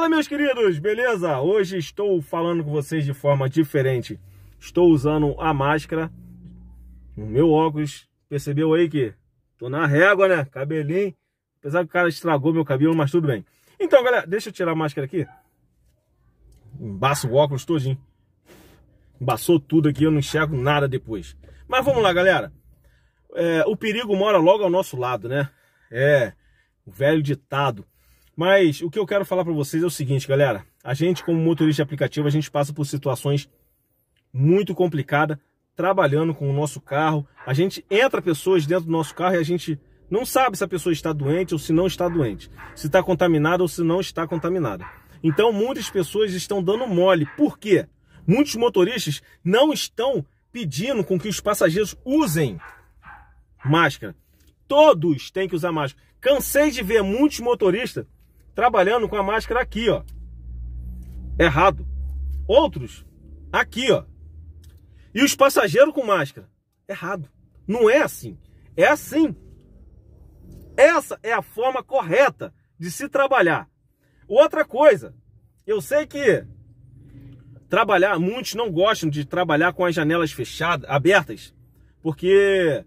Fala meus queridos, beleza? Hoje estou falando com vocês de forma diferente. Estou usando a máscara, o meu óculos. Percebeu aí que tô na régua, né? Cabelinho. Apesar que o cara estragou meu cabelo, mas tudo bem. Então, galera, deixa eu tirar a máscara aqui. Embaço o óculos todinho. Embaçou tudo aqui, eu não enxergo nada depois. Mas vamos lá, galera. É, o perigo mora logo ao nosso lado, né? É, o velho ditado. Mas o que eu quero falar para vocês é o seguinte, galera. A gente, como motorista de aplicativo, a gente passa por situações muito complicadas trabalhando com o nosso carro. A gente entra pessoas dentro do nosso carro e a gente não sabe se a pessoa está doente ou se não está doente, se está contaminada ou se não está contaminada. Então, muitas pessoas estão dando mole. Por quê? Muitos motoristas não estão pedindo com que os passageiros usem máscara. Todos têm que usar máscara. Cansei de ver muitos motoristas trabalhando com a máscara aqui, ó. Errado. Outros aqui, ó. E os passageiros com máscara. Errado. Não é assim. É assim. Essa é a forma correta de se trabalhar. Outra coisa, eu sei que trabalhar, muitos não gostam de trabalhar com as janelas fechadas, abertas, porque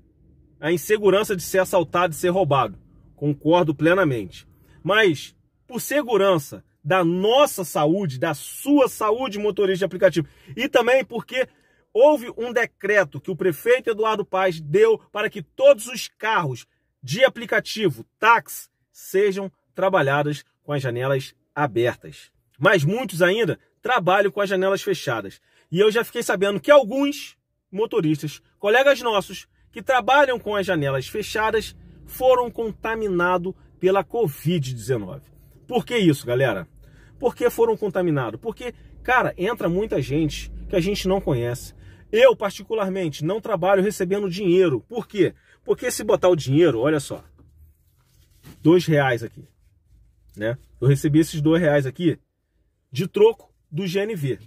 a insegurança de ser assaltado e ser roubado. Concordo plenamente. Mas por segurança da nossa saúde, da sua saúde, motorista de aplicativo, e também porque houve um decreto que o prefeito Eduardo Paes deu para que todos os carros de aplicativo, táxi, sejam trabalhados com as janelas abertas. Mas muitos ainda trabalham com as janelas fechadas. E eu já fiquei sabendo que alguns motoristas, colegas nossos, que trabalham com as janelas fechadas, foram contaminados pela Covid-19. Por que isso, galera? Por que foram contaminados? Porque, cara, entra muita gente que a gente não conhece. Eu, particularmente, não trabalho recebendo dinheiro. Por quê? Porque se botar o dinheiro, olha só, dois reais aqui, né? Eu recebi esses dois reais aqui de troco do GNV.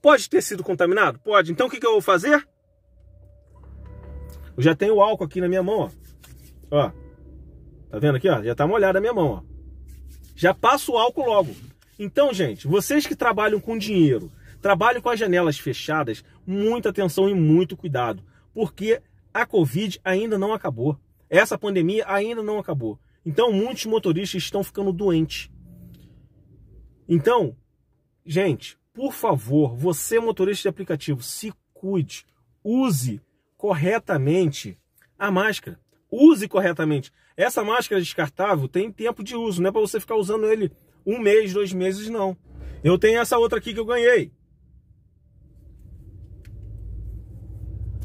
Pode ter sido contaminado? Pode. Então o que, que eu vou fazer? Eu já tenho álcool aqui na minha mão, ó. Ó. Tá vendo aqui, ó? Já tá molhada a minha mão, ó. Já passa o álcool logo. Então, gente, vocês que trabalham com dinheiro, trabalham com as janelas fechadas, muita atenção e muito cuidado, porque a Covid ainda não acabou. Essa pandemia ainda não acabou. Então, muitos motoristas estão ficando doentes. Então, gente, por favor, você motorista de aplicativo, se cuide, use corretamente a máscara. Use corretamente. Essa máscara descartável tem tempo de uso, não é para você ficar usando ele um mês, dois meses, não. Eu tenho essa outra aqui que eu ganhei.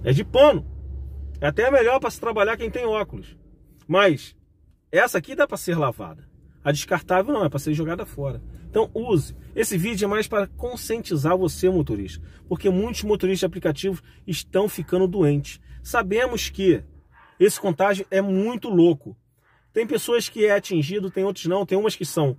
É de pano. É até melhor para se trabalhar quem tem óculos. Mas essa aqui dá para ser lavada. A descartável não, é para ser jogada fora. Então use. Esse vídeo é mais para conscientizar você, motorista. Porque muitos motoristas de aplicativos estão ficando doentes. Sabemos que esse contágio é muito louco. Tem pessoas que é atingido, tem outras não, tem umas que são.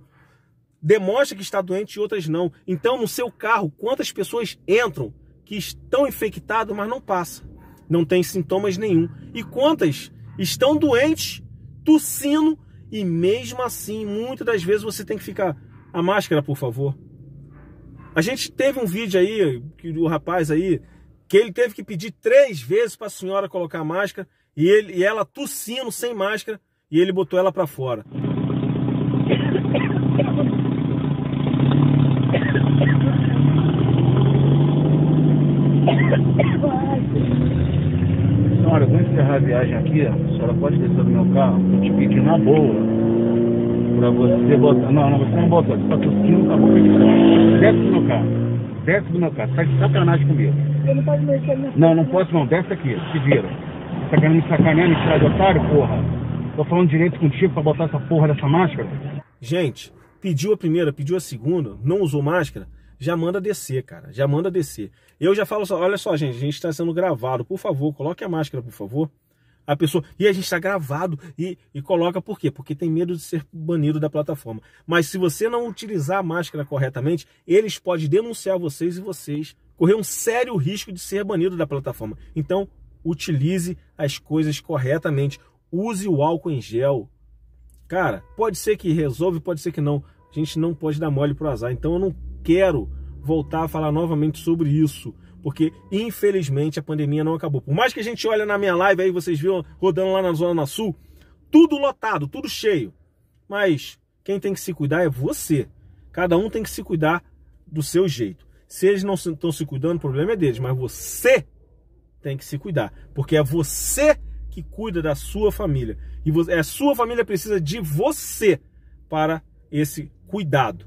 Demonstra que está doente e outras não. Então, no seu carro, quantas pessoas entram que estão infectadas, mas não passa, não tem sintomas nenhum. E quantas estão doentes, tossindo e mesmo assim, muitas das vezes você tem que ficar a máscara, por favor. A gente teve um vídeo aí que o rapaz aí que ele teve que pedir três vezes para a senhora colocar a máscara e, ele, e ela tossindo sem máscara e ele botou ela para fora. Senhora, eu vou encerrar a viagem aqui, a senhora pode descer do meu carro, eu te pedi na boa. Pra você botar. Não, não, você não botou, você tá tossindo, tá bom, tá desce do meu carro. Desce do meu carro, sai tá de sacanagem comigo. Eu não pode mexer na Não, não posso não, desce aqui, se vira. Tá querendo me sacanear, me tirar de otário, porra? Tô falando direito contigo pra botar essa porra dessa máscara. Gente, pediu a primeira, pediu a segunda, não usou máscara, já manda descer, cara. Já manda descer. Eu já falo só, olha só, gente, a gente está sendo gravado, por favor, coloque a máscara, por favor. A pessoa, e a gente está gravado e, e coloca por quê? Porque tem medo de ser banido da plataforma. Mas se você não utilizar a máscara corretamente, eles podem denunciar vocês e vocês correr um sério risco de ser banido da plataforma. Então, Utilize as coisas corretamente. Use o álcool em gel. Cara, pode ser que resolve, pode ser que não. A gente não pode dar mole pro azar. Então eu não quero voltar a falar novamente sobre isso, porque infelizmente a pandemia não acabou. Por mais que a gente olhe na minha live aí, vocês viram rodando lá na zona sul, tudo lotado, tudo cheio. Mas quem tem que se cuidar é você. Cada um tem que se cuidar do seu jeito. Se eles não estão se cuidando, o problema é deles, mas você tem que se cuidar, porque é você que cuida da sua família e é, a sua família precisa de você para esse cuidado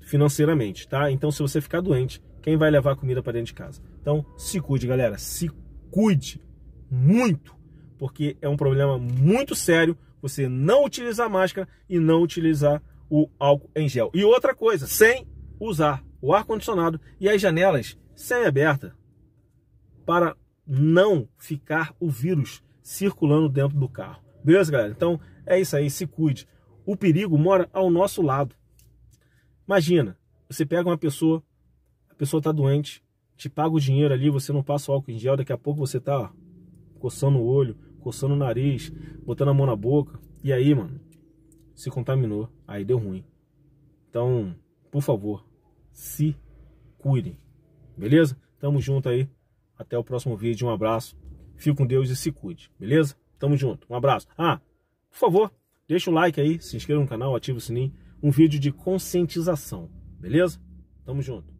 financeiramente, tá? Então, se você ficar doente, quem vai levar comida para dentro de casa? Então, se cuide, galera, se cuide muito, porque é um problema muito sério você não utilizar máscara e não utilizar o álcool em gel. E outra coisa, sem usar o ar-condicionado e as janelas sem aberta para não ficar o vírus circulando dentro do carro. Beleza, galera? Então é isso aí, se cuide. O perigo mora ao nosso lado. Imagina, você pega uma pessoa, a pessoa está doente, te paga o dinheiro ali, você não passa o álcool em gel, daqui a pouco você tá ó, coçando o olho, coçando o nariz, botando a mão na boca. E aí, mano, se contaminou, aí deu ruim. Então, por favor, se cuidem. Beleza? Tamo junto aí. Até o próximo vídeo, um abraço. Fique com Deus e se cuide, beleza? Tamo junto, um abraço. Ah, por favor, deixa o like aí, se inscreva no canal, ativa o sininho. Um vídeo de conscientização, beleza? Tamo junto.